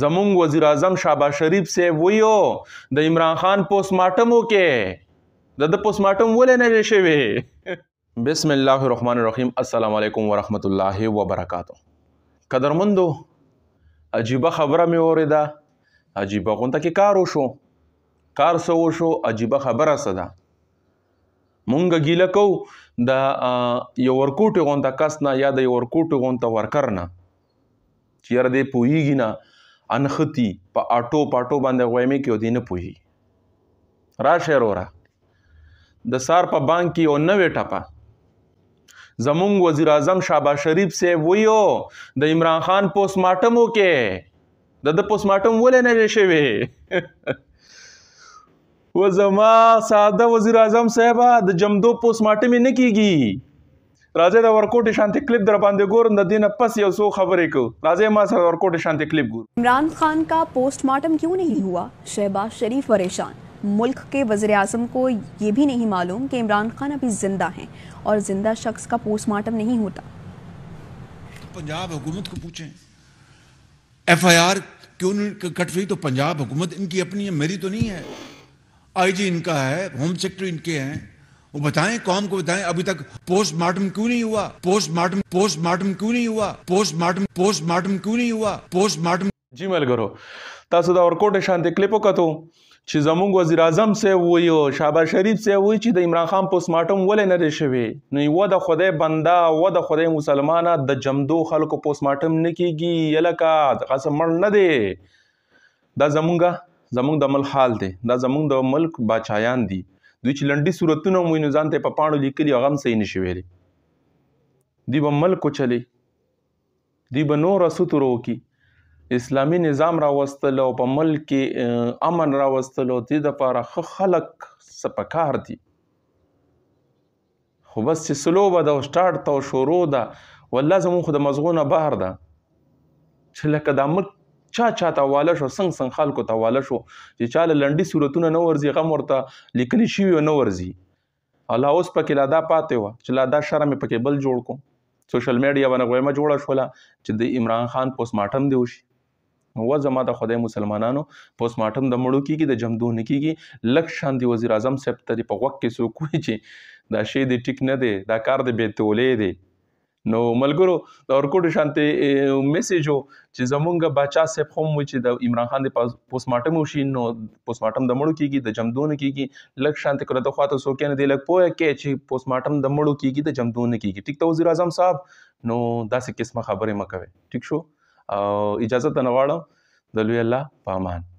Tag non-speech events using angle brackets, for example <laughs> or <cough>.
زمونږ وزیر اعظم شاباش شریف سی ویو د عمران خان پوسټ مارټم وکې د د پوسټ مارټم ولې نه شوی <laughs> بسم الله الرحمن الرحیم السلام علیکم ورحمت الله وبرکاتو قدرمندو عجیبه خبره مې اوریده عجیبه غونډه کې کار وشو کار سو وشو عجیبه خبره سده مونږ ګیله کو د یو ورکوټ غونډه کس نه یا د یو ورکوټ غونډه ورکر نه چیرې دی پویږي نه انختی په اټو پاټو باندې غوېمې کې ودی نه پوهی را شهر ورا د سار په بانک کې او نوې ټپه زمونږ وزیر اعظم شاباش شریف سی ویو د عمران خان پوسټ مارټم وکې د د پوسټ مارټم ولې نه شوی <laughs> و زما ساده وزیر اعظم صاحب د جمدو پوسټ مارټم نه کیږي राजे د ورکوټ شانتي کلیپ در باندې ګور د دینه پس یو څو خبرې کو راځي ما سره ورکوټ شانتي इमरान खान का पोस्टमार्टम क्यों नहीं हुआ शहबाज शरीफ परेशान मुल्क के वज़र अजम को ये भी नहीं मालूम कि इमरान खान अभी ज़िंदा हैं और ज़िंदा शख्स का पोस्टमार्टम नहीं होता पंजाब हुकूमत को पूछे एफ आई आर क्यों कट रही तो पंजाब हुकूमत इनकी अपनी है मेरी तो नहीं है आई जी इनका है होम सेक्रेटरी इनके हैं वो बताएं कौम को बताएं अभी तक पोस्टमार्टम क्यों नहीं हुआ पोस्टमार्टम पोस्टमार्टम क्यों नहीं हुआ पोस्टमार्टम पोस्टमार्टम क्यों नहीं हुआ पोस्टमार्टम जी ملګرو تاسو دا ورکوټه شانتي کلیپ وکړو چې زمونږ وزیر اعظم سه ویو شابه شریف سه وی چې د عمران خان پوسټمارټم ولې نه دی شوی نو یو د خدای بندا و د خدای مسلمانه د جمدو خلکو پوسټمارټم نه کیږي یلکا غسه مړ نه دی دا زمونږ زمونږ د عمل حال دی دا زمونږ د ملک بچایان دي دوی چې لنډي صورتونه مو نه ځانته په پاڼو لیکلي هغه هم صحیح نشي ویلي دوی به ملک چلی دوی به نور ستورو کې اسلامی نظام راوستل او په ملک کې امن راوستل او دې د لپاره خلک سپکار دي خو بس چې سلو به د سٹارټ تو شروع ده والله زموږ خو د مزغونه بهر ده چې لکه د مک چا چا ته حواله شو څنګه څنګه خلکو ته حواله شو چې چاله لنډي صورتونه نه ورزي غم ورته لیکلي شي او نه ورزي الله اوس پکې لادا پاتې و چې لادا شرم پکې بل جوړ کو سوشل میډیا باندې غوېمه جوړه شولا چې د عمران خان پوسټ مارټم دی وشي و زما د خدای مسلمانانو پوسټ مارټم د مړو کیږي د جمدون کیږي لک شان دی وزیر اعظم سپتری په وخت کې سو کوی چې دا شی دی ټیک نه دی دا کار دی بیتولې دی نو ملګرو د ورکوټ شانتي میسج وو چې زمونږ بچا سپ هم چې د عمران خان د پوسټ مارټم وشي نو پوسټ مارټم د مړو کیږي د جمدون کیږي لک شانتي کړه د خواته سو کنه دی لک پوهه کې چې پوسټ مارټم د مړو کیږي د جمدون کیږي ټیک ته وزیر اعظم صاحب نو داسې قسمه خبره مکوي ټیک شو اجازه ته نغواړم د لوی الله پامان